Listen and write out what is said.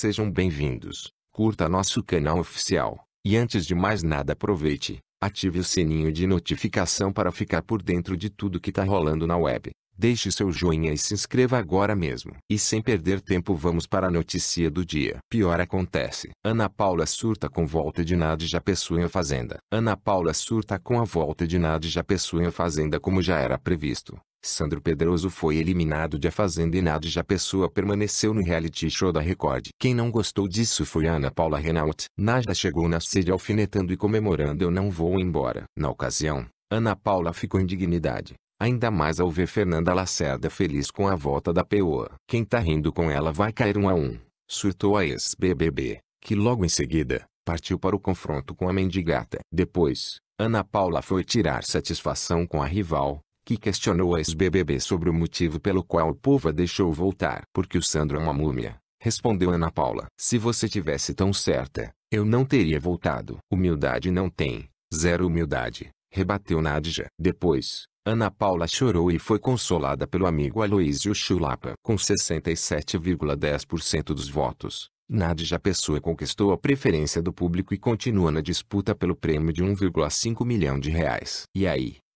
Sejam bem-vindos, curta nosso canal oficial, e antes de mais nada aproveite, ative o sininho de notificação para ficar por dentro de tudo que tá rolando na web. Deixe seu joinha e se inscreva agora mesmo. E sem perder tempo vamos para a notícia do dia. Pior acontece. Ana Paula surta com volta de Nadja Pessoa Fazenda. Ana Paula surta com a volta de Nadja Pessoa Fazenda como já era previsto. Sandro Pedroso foi eliminado de A Fazenda e Nadja Pessoa permaneceu no reality show da Record. Quem não gostou disso foi Ana Paula Renault. Nadja chegou na sede alfinetando e comemorando Eu não vou embora. Na ocasião, Ana Paula ficou em dignidade. Ainda mais ao ver Fernanda Lacerda feliz com a volta da Peoa. Quem tá rindo com ela vai cair um a um. Surtou a ex-BBB, que logo em seguida, partiu para o confronto com a mendigata. Depois, Ana Paula foi tirar satisfação com a rival, que questionou a SBBB sobre o motivo pelo qual o povo a deixou voltar. Porque o Sandro é uma múmia, respondeu Ana Paula. Se você tivesse tão certa, eu não teria voltado. Humildade não tem, zero humildade, rebateu Nadja. Depois, Ana Paula chorou e foi consolada pelo amigo Aloísio Chulapa. Com 67,10% dos votos, Nadja Pessoa conquistou a preferência do público e continua na disputa pelo prêmio de 1,5 milhão de reais. E aí,